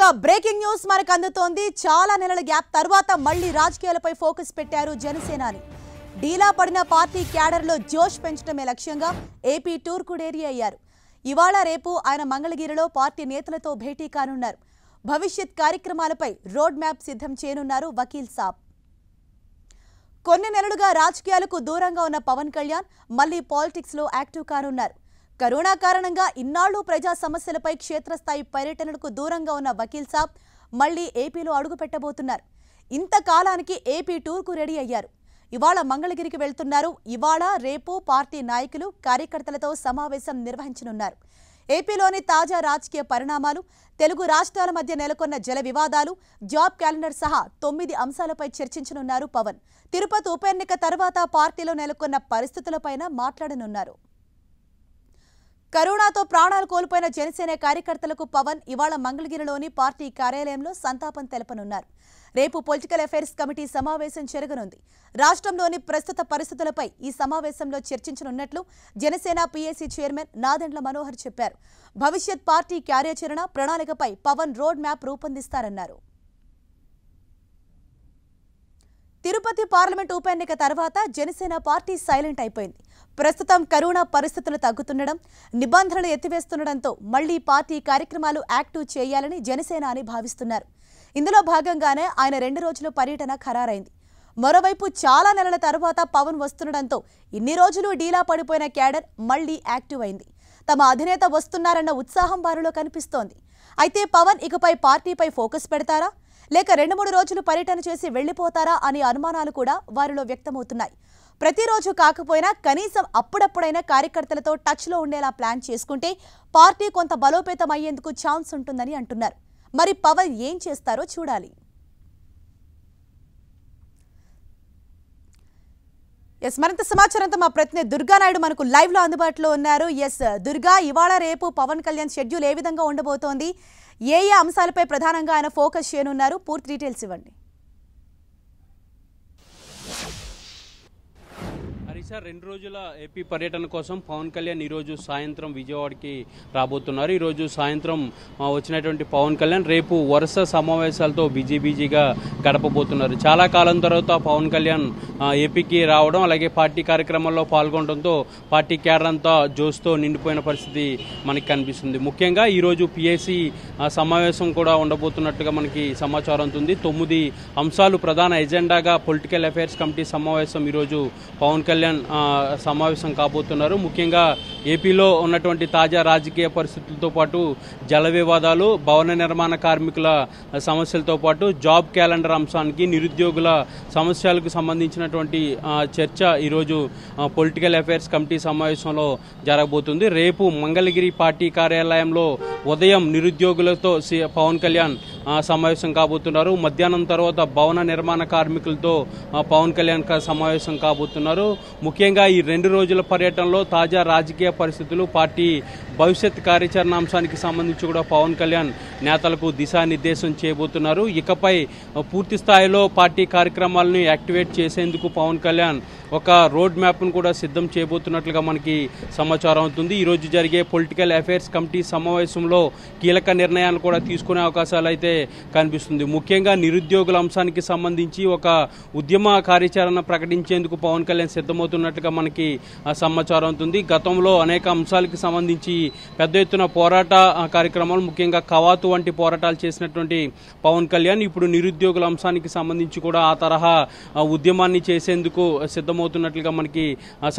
తాజాగా breaking news మనకు అందుతోంది చాలా నెలల గ్యాప్ తర్వాత మళ్లీ రాజకీయాలపై ఫోకస్ పెట్టారు జనసేనని డీలా పడిన పార్టీ క్యాడర్లో జోష్ పెంచడమే లక్ష్యంగా ఏపీ టూర్ డేరీ అయ్యారు ఇవాళ రేపు ఆయన మంగళగిరిలో పార్టీ నేతలతో భేటీ కానున్నారు భవిష్యత్ కార్యక్రమాలపై రోడ్ మ్యాప్ సిద్ధం చేయనున్నారు వకీల్ సాబ్ కొన్ని నెలలుగా రాజకీయాలకు దూరంగా ఉన్న పవన్ కళ్యాణ్ మళ్లీ పాలిటిక్స్లో యాక్టివ్ కానున్నారు కరోనా కారణంగా ఇన్నాళ్లు ప్రజా సమస్యలపై క్షేత్రస్థాయి పర్యటనలకు దూరంగా ఉన్న వకీల్ సాబ్ మళ్లీ ఏపీలో అడుగు పెట్టబోతున్నారు ఇంతకాలానికి ఏపీ టూర్కు రెడీ అయ్యారు ఇవాళ మంగళగిరికి వెళ్తున్నారు ఇవాళ రేపు పార్టీ నాయకులు కార్యకర్తలతో సమావేశం నిర్వహించనున్నారు ఏపీలోని తాజా రాజకీయ పరిణామాలు తెలుగు రాష్ట్రాల మధ్య నెలకొన్న జల వివాదాలు జాబ్ క్యాలెండర్ సహా తొమ్మిది అంశాలపై చర్చించనున్నారు పవన్ తిరుపతి ఉప ఎన్నిక తర్వాత పార్టీలో నెలకొన్న పరిస్థితులపైన మాట్లాడనున్నారు కరోనాతో ప్రాణాలు కోల్పోయిన జనసేన కార్యకర్తలకు పవన్ ఇవాళ మంగళగిరిలోని పార్టీ కార్యాలయంలో సంతాపం తెలపనున్నారు రేపు పొలిటికల్ అఫైర్స్ కమిటీ సమావేశం జరగనుంది రాష్ట్రంలోని ప్రస్తుత పరిస్థితులపై ఈ సమావేశంలో చర్చించనున్నట్లు జనసేన పీఏసీ చైర్మన్ నాదెండ్ల మనోహర్ చెప్పారు భవిష్యత్ పార్టీ కార్యాచరణ ప్రణాళికపై పవన్ రోడ్ మ్యాప్ రూపొందిస్తారన్నారు తిరుపతి పార్లమెంట్ ఉప ఎన్నిక తర్వాత జనసేన పార్టీ సైలెంట్ అయిపోయింది ప్రస్తుతం కరోనా పరిస్థితులు తగ్గుతుండడం నిబంధనలు ఎత్తివేస్తుండడంతో మళ్లీ పార్టీ కార్యక్రమాలు యాక్టివ్ చేయాలని జనసేన అని భావిస్తున్నారు ఇందులో భాగంగానే ఆయన రెండు రోజుల పర్యటన ఖరారైంది మరోవైపు చాలా నెలల తర్వాత పవన్ వస్తుండడంతో ఇన్ని రోజులు డీలా పడిపోయిన క్యాడర్ మళ్లీ యాక్టివ్ అయింది తమ అధినేత వస్తున్నారన్న ఉత్సాహం వారిలో కనిపిస్తోంది అయితే పవన్ ఇకపై పార్టీపై ఫోకస్ పెడతారా లేక రెండు మూడు రోజులు పర్యటన చేసి వెళ్లిపోతారా అనే అనుమానాలు కూడా వారిలో వ్యక్తమవుతున్నాయి ప్రతిరోజు కాకపోయినా కనీసం అప్పుడప్పుడైనా కార్యకర్తలతో టచ్లో ఉండేలా ప్లాన్ చేసుకుంటే పార్టీ కొంత బలోపేతం అయ్యేందుకు ఛాన్స్ ఉంటుందని అంటున్నారు మరి పవన్ ఏం చేస్తారో చూడాలి ఎస్ మరింత సమాచారంతో మా ప్రతినిధి దుర్గా నాయుడు మనకు లైవ్ లో అందుబాటులో ఉన్నారు ఎస్ దుర్గా ఇవాళ రేపు పవన్ కళ్యాణ్ షెడ్యూల్ ఏ విధంగా ఉండబోతోంది ఏ ఏ అంశాలపై ప్రధానంగా ఆయన ఫోకస్ చేయనున్నారు పూర్తి డీటెయిల్స్ ఇవ్వండి సార్ రెండు రోజుల ఏపీ పర్యటన కోసం పవన్ కళ్యాణ్ ఈరోజు సాయంత్రం విజయవాడకి రాబోతున్నారు ఈరోజు సాయంత్రం వచ్చినటువంటి పవన్ కళ్యాణ్ రేపు వరుస సమావేశాలతో బిజీ బిజీగా గడపబోతున్నారు చాలా కాలం తర్వాత పవన్ కళ్యాణ్ ఏపీకి రావడం అలాగే పార్టీ కార్యక్రమాల్లో పాల్గొనడంతో పార్టీ క్యాడర్ అంతా జోస్తో నిండిపోయిన పరిస్థితి మనకి కనిపిస్తుంది ముఖ్యంగా ఈరోజు పిఎస్సీ సమావేశం కూడా ఉండబోతున్నట్టుగా మనకి సమాచారం ఉంటుంది తొమ్మిది అంశాలు ప్రధాన ఎజెండాగా పొలిటికల్ అఫైర్స్ కమిటీ సమావేశం ఈరోజు పవన్ కళ్యాణ్ సమావేశం కాబోతున్నారు ముఖ్యంగా ఏపీలో ఉన్నటువంటి తాజా రాజకీయ పరిస్థితులతో పాటు జల వివాదాలు భవన నిర్మాణ కార్మికుల సమస్యలతో పాటు జాబ్ క్యాలెండర్ అంశానికి నిరుద్యోగుల సమస్యలకు సంబంధించినటువంటి చర్చ ఈరోజు పొలిటికల్ అఫైర్స్ కమిటీ సమావేశంలో జరగబోతుంది రేపు మంగళగిరి పార్టీ కార్యాలయంలో ఉదయం నిరుద్యోగులతో పవన్ కళ్యాణ్ సమావేశం కాబోతున్నారు మధ్యాహ్నం తర్వాత భవన నిర్మాణ కార్మికులతో పవన్ కళ్యాణ్ సమావేశం కాబోతున్నారు ముఖ్యంగా ఈ రెండు రోజుల పర్యటనలో తాజా రాజకీయ పరిస్థితులు పార్టీ భవిష్యత్ కార్యాచరణాంశానికి సంబంధించి కూడా పవన్ కళ్యాణ్ నేతలకు దిశానిర్దేశం చేయబోతున్నారు ఇకపై పూర్తి స్థాయిలో పార్టీ కార్యక్రమాలను యాక్టివేట్ చేసేందుకు పవన్ కళ్యాణ్ ఒక రోడ్ మ్యాప్ను కూడా సిద్ధం చేయబోతున్నట్లుగా మనకి సమాచారం అవుతుంది ఈరోజు జరిగే పొలిటికల్ అఫైర్స్ కమిటీ సమావేశంలో కీలక నిర్ణయాలు కూడా తీసుకునే అవకాశాలు అయితే కనిపిస్తుంది ముఖ్యంగా నిరుద్యోగుల అంశానికి సంబంధించి ఒక ఉద్యమ కార్యాచరణ ప్రకటించేందుకు పవన్ కళ్యాణ్ సిద్ధమవుతున్నట్టుగా మనకి సమాచారం అవుతుంది గతంలో అనేక అంశాలకు సంబంధించి పెద్ద ఎత్తున పోరాట కార్యక్రమాలు ముఖ్యంగా కవాతు వంటి పోరాటాలు చేసినటువంటి పవన్ కళ్యాణ్ ఇప్పుడు నిరుద్యోగుల అంశానికి సంబంధించి కూడా ఆ తరహా ఉద్యమాన్ని చేసేందుకు సిద్ధం ప్రారంభమవుతున్నట్లుగా మనకి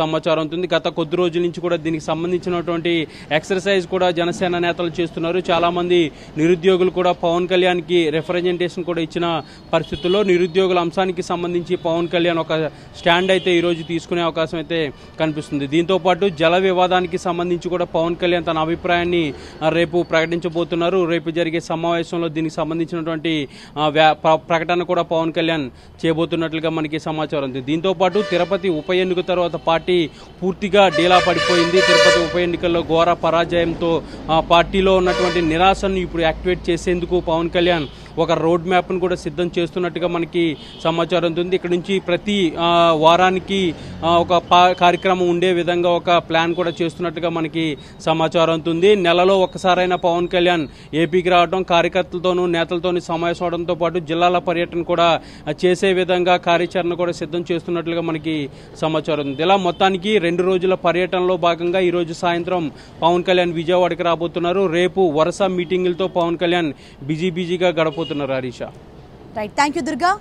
సమాచారం ఉంటుంది గత కొద్ది రోజుల నుంచి కూడా దీనికి సంబంధించినటువంటి ఎక్సర్సైజ్ కూడా జనసేన నేతలు చేస్తున్నారు చాలామంది నిరుద్యోగులు కూడా పవన్ కళ్యాణ్కి రిప్రజెంటేషన్ కూడా ఇచ్చిన పరిస్థితుల్లో నిరుద్యోగుల అంశానికి సంబంధించి పవన్ కళ్యాణ్ ఒక స్టాండ్ అయితే ఈరోజు తీసుకునే అవకాశం అయితే కనిపిస్తుంది దీంతోపాటు జల వివాదానికి సంబంధించి కూడా పవన్ కళ్యాణ్ తన అభిప్రాయాన్ని రేపు ప్రకటించబోతున్నారు రేపు జరిగే సమావేశంలో దీనికి సంబంధించినటువంటి ప్రకటన కూడా పవన్ కళ్యాణ్ చేయబోతున్నట్లుగా మనకి సమాచారం ఉంది దీంతోపాటు తిరుపతి తిరుపతి ఉప ఎన్నిక తర్వాత పార్టీ పూర్తిగా డీలా పడిపోయింది తిరుపతి ఉప ఎన్నికల్లో ఘోర పరాజయంతో పార్టీలో ఉన్నటువంటి నిరాశను ఇప్పుడు యాక్టివేట్ చేసేందుకు పవన్ కళ్యాణ్ ఒక రోడ్ మ్యాప్ను కూడా సిద్ధం చేస్తున్నట్టుగా మనకి సమాచారం ఉంటుంది ఇక్కడ నుంచి ప్రతి వారానికి ఒక కార్యక్రమం ఉండే విధంగా ఒక ప్లాన్ కూడా చేస్తున్నట్టుగా మనకి సమాచారం ఉంటుంది నెలలో ఒకసారైనా పవన్ కళ్యాణ్ ఏపీకి రావడం కార్యకర్తలతోనూ నేతలతోనూ సమావేశం అవడంతో పాటు జిల్లాల పర్యటన కూడా చేసే విధంగా కార్యాచరణ కూడా సిద్ధం చేస్తున్నట్లుగా మనకి సమాచారం ఉంది ఇలా మొత్తానికి రెండు రోజుల పర్యటనలో భాగంగా ఈరోజు సాయంత్రం పవన్ కళ్యాణ్ విజయవాడకి రాబోతున్నారు రేపు వరుస మీటింగులతో పవన్ కళ్యాణ్ బిజీ బిజీగా గడప మర్చిపోతున్నారు Harish right thank you Durga